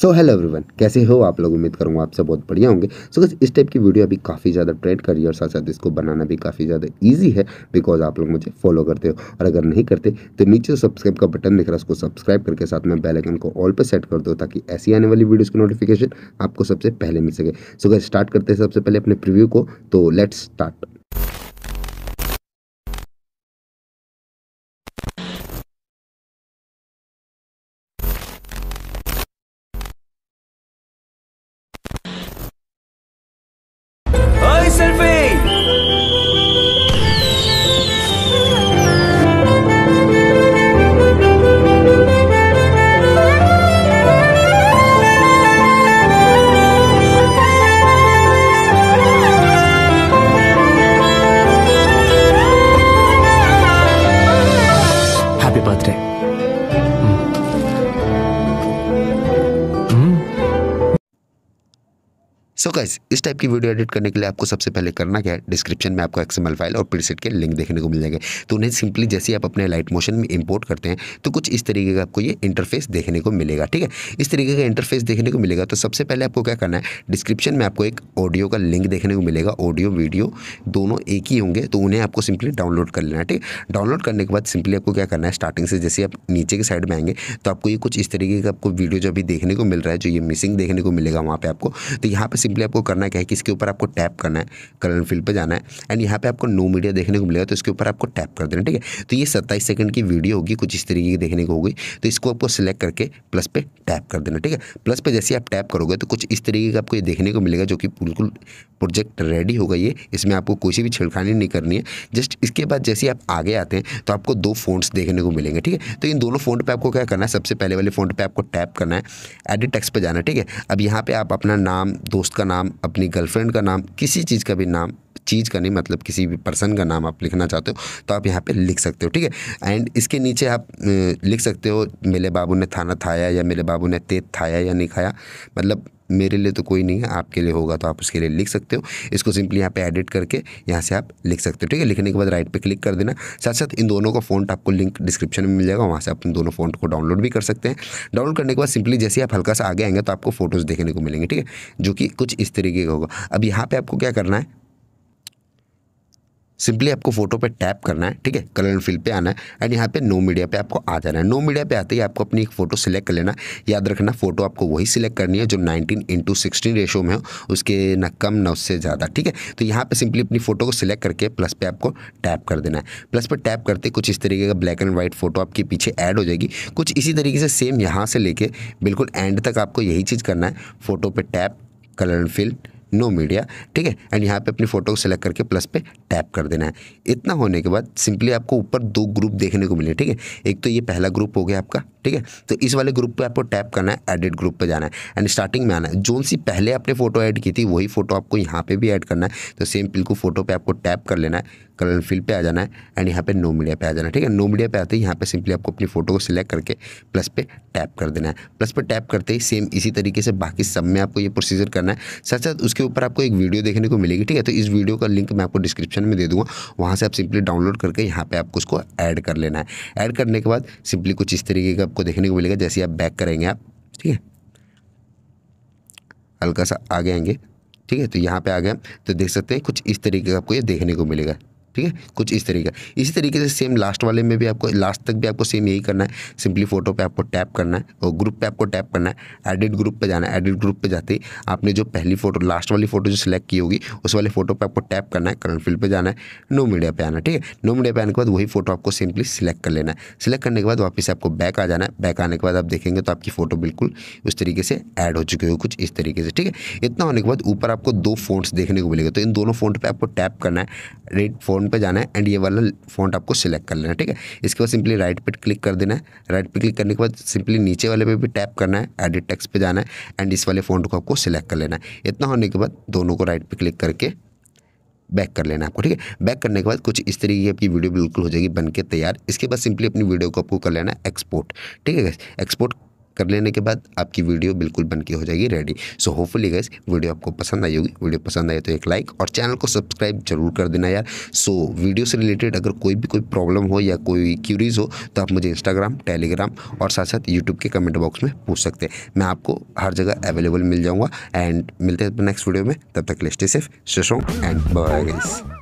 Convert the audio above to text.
so hello everyone कैसे हो आप लोग उम्मीद करूँगा आपसे बहुत बढ़िया होंगे सो so, इस टाइप की वीडियो अभी काफ़ी ज़्यादा ट्रेंड कर रही है और साथ साथ इसको बनाना भी काफ़ी ज़्यादा इजी है बिकॉज आप लोग मुझे फॉलो करते हो और अगर नहीं करते तो नीचे सब्सक्राइब का बटन दिख रहा है उसको सब्सक्राइब करके साथ में बेलाइकन को ऑल पर सेट कर दो ताकि ऐसी आने वाली वीडियोज़ की नोटिफिकेशन आपको सबसे पहले मिल सके सो so, स्टार्ट करते हैं सबसे पहले अपने प्रिव्यू को तो लेट्स स्टार्ट सो so इस टाइप की वीडियो एडिट करने के लिए आपको सबसे पहले करना क्या है डिस्क्रिप्शन में आपको एक्सएमएल फाइल और प्रीसेट के लिंक देखने को मिल जाएगा तो उन्हें सिंपली जैसे आप अपने लाइट मोशन में इंपोर्ट करते हैं तो कुछ इस तरीके का आपको ये इंटरफेस देखने को मिलेगा ठीक है इस तरीके का इंटरफेस देखने को मिलेगा तो सबसे पहले आपको क्या करना है डिस्क्रिप्शन में आपको एक ऑडियो का लिंक देखने को मिलेगा ऑडियो वीडियो दोनों एक ही होंगे तो उन्हें आपको सिंपली डाउनलोड कर लेना है ठीक है डाउनलोड करने के बाद सिंपली आपको क्या करना है स्टार्टिंग से जैसे आप नीचे के साइड में आएंगे तो आपको ये कुछ इस तरीके का आपको वीडियो जो अभी देखने को मिल रहा है जो ये मिसिंग देखने को मिलेगा वहाँ पर आपको तो यहाँ पर सिंपली आपको करना क्या है कि इसके ऊपर आपको टैप करना है कलर फील्ड पर जाना है एंड यहाँ पे आपको नो मीडिया देखने को मिलेगा तो इसके ऊपर आपको टैप कर देना ठीक है तो ये सत्ताईस सेकंड की वीडियो होगी कुछ इस तरीके की देखने को होगी तो इसको आपको सेलेक्ट करके प्लस पे टैप कर देना ठीक है प्लस पे जैसे आप टैप करोगे तो कुछ इस तरीके का आपको ये देखने को मिलेगा जो कि बिल्कुल प्रोजेक्ट रेडी होगा ये इसमें आपको कोई भी छिड़खानी नहीं करनी है जस्ट इसके बाद जैसे आप आगे आते हैं तो आपको दो फोन देखने को मिलेंगे ठीक है तो इन दोनों फोन पर आपको क्या करना है सबसे पहले वाले फोन पर आपको टैप करना है एडिट टेक्स पर जाना ठीक है अब यहाँ पर आप अपना नाम दोस्त का नाम अपनी गर्लफ्रेंड का नाम किसी चीज़ का भी नाम चीज़ का नहीं मतलब किसी भी पर्सन का नाम आप लिखना चाहते हो तो आप यहाँ पे लिख सकते हो ठीक है एंड इसके नीचे आप लिख सकते हो मेरे बाबू ने थाना थाया या मेरे बाबू ने तेज थाया या नहीं खाया मतलब मेरे लिए तो कोई नहीं है आपके लिए होगा तो आप उसके लिए लिख सकते हो इसको सिंपली यहाँ पे एडिट करके यहाँ से आप लिख सकते हो ठीक है लिखने के बाद राइट पे क्लिक कर देना साथ साथ इन दोनों का फ़ॉन्ट आपको लिंक डिस्क्रिप्शन में मिल जाएगा वहाँ से आप इन दोनों फ़ॉन्ट को डाउनलोड भी कर सकते हैं डाउनलोड करने के बाद सिंपली जैसे आप हल्का सा आगे आएंगे तो आपको फोटोज़ देखने को मिलेंगे ठीक है जो कि कुछ इस तरीके का होगा अब यहाँ पर आपको क्या करना है सिंपली आपको फोटो पे टैप करना है ठीक है कलर एंड फिल पे आना है एंड यहाँ पे नो मीडिया पे आपको आ जाना है नो मीडिया पे आते ही आपको अपनी एक फोटो सिलेक्ट कर लेना याद रखना फोटो आपको वही सिलेक्ट करनी है जो 19 इंटू सिक्सटीन रेशो में हो उसके न कम न उससे ज़्यादा ठीक है तो यहाँ पे सिंपली अपनी फोटो को सिलेक्ट करके प्लस पे आपको टैप कर देना है प्लस पे टैप करते कुछ इस तरीके का ब्लैक एंड व्हाइट फोटो आपके पीछे ऐड हो जाएगी कुछ इसी तरीके से सेम यहाँ से लेके बिल्कुल एंड तक आपको यही चीज़ करना है फोटो पर tap colour and fill no media ठीक है एंड यहाँ पे अपनी फ़ोटो को सेलेक्ट करके प्लस पे टैप कर देना है इतना होने के बाद सिंपली आपको ऊपर दो ग्रुप देखने को मिले ठीक है एक तो ये पहला ग्रुप हो गया आपका ठीक है तो इस वाले ग्रुप पे आपको टैप करना है एडिट ग्रुप पे जाना है एंड स्टार्टिंग में आना है जोन सी पहले आपने फोटो ऐड की थी वही फोटो आपको यहाँ पे भी ऐड करना है तो सेम पिल को फोटो पे आपको टैप कर लेना है कलर फील्ड पे आ जाना है एंड यहाँ पे नो मीडिया पे आ जाना है ठीक है नो मीडिया पे आते ही यहाँ पे सिंपली आपको अपनी फोटो को सिलेक्ट करके प्लस पे टैप कर देना है प्लस पे टैप करते ही सेम इसी तरीके से बाकी सब में आपको ये प्रोसीजर करना है साथ साथ उसके ऊपर आपको एक वीडियो देखने को मिलेगी ठीक है तो इस वीडियो का लिंक मैं आपको डिस्क्रिप्शन में दे दूँगा वहाँ से आप सिंपली डाउनलोड करके यहाँ पर आपको उसको ऐड कर लेना है ऐड करने के बाद सिंपली कुछ इस तरीके का आपको देखने को मिलेगा जैसे आप बैक करेंगे आप ठीक है हल्का सा आगे आएंगे ठीक है तो यहाँ पे आ गए तो देख सकते हैं कुछ इस तरीके का आपको ये देखने को मिलेगा ठीक है कुछ इस तरीके इसी तरीके से सेम लास्ट वाले में भी आपको लास्ट तक भी आपको सेम यही करना है सिंपली फोटो पे आपको टैप करना है और ग्रुप पे आपको टैप करना है एडिट ग्रुप पे जाना है एडिट ग्रुप पे जाते ही आपने जो पहली फोटो लास्ट वाली फोटो जो सिलेक्ट की होगी उस वाले फोटो पे आपको टैप करना है करंट फील्ड पर जाना है नो मीडिया पर आना ठीक है नो मीडिया पर आने के बाद वही फोटो आपको सिंपली सिलेक्ट कर लेना है सिलेक्ट करने के बाद वापस आपको बैक आ जाना है बैक आने के बाद आप देखेंगे तो आपकी फोटो बिल्कुल उस तरीके से ऐड हो चुकी होगी कुछ इस तरीके से ठीक है इतना होने के बाद ऊपर आपको दो फोन देखने को मिलेगा तो इन दोनों फोन पर आपको टैप करना है रेड फोन होम पे जाना है एंड ये वाला फॉन्ट आपको सिलेक्ट कर लेना है ठीक है इसके बाद सिंपली राइट पे क्लिक कर देना है राइट पे क्लिक करने के बाद सिंपली नीचे वाले पे भी टैप करना है एडिट टेक्स पे जाना है एंड इस वाले फॉन्ट को आपको सिलेक्ट कर लेना है इतना होने के बाद दोनों को राइट पे क्लिक करके बैक कर लेना आपको ठीक है बैक करने के बाद कुछ इस तरीके की आपकी वीडियो बिल्कुल हो जाएगी बनके तैयार इसके बाद सिंपली अपनी वीडियो को आपको कर लेना एक्सपोर्ट ठीक है एक्सपोर्ट कर लेने के बाद आपकी वीडियो बिल्कुल बन हो जाएगी ready so hopefully guys video आपको पसंद आई होगी वीडियो पसंद आए तो एक लाइक और चैनल को सब्सक्राइब जरूर कर देना यार सो so, वीडियो से रिलेटेड अगर कोई भी कोई प्रॉब्लम हो या कोई क्यूरीज हो तो आप मुझे इंस्टाग्राम टेलीग्राम और साथ साथ यूट्यूब के कमेंट बॉक्स में पूछ सकते हैं मैं आपको हर जगह अवेलेबल मिल जाऊँगा एंड मिलते हैं नेक्स्ट वीडियो में तब तक लिस्ट सेफ शशों एंड बाय गाइस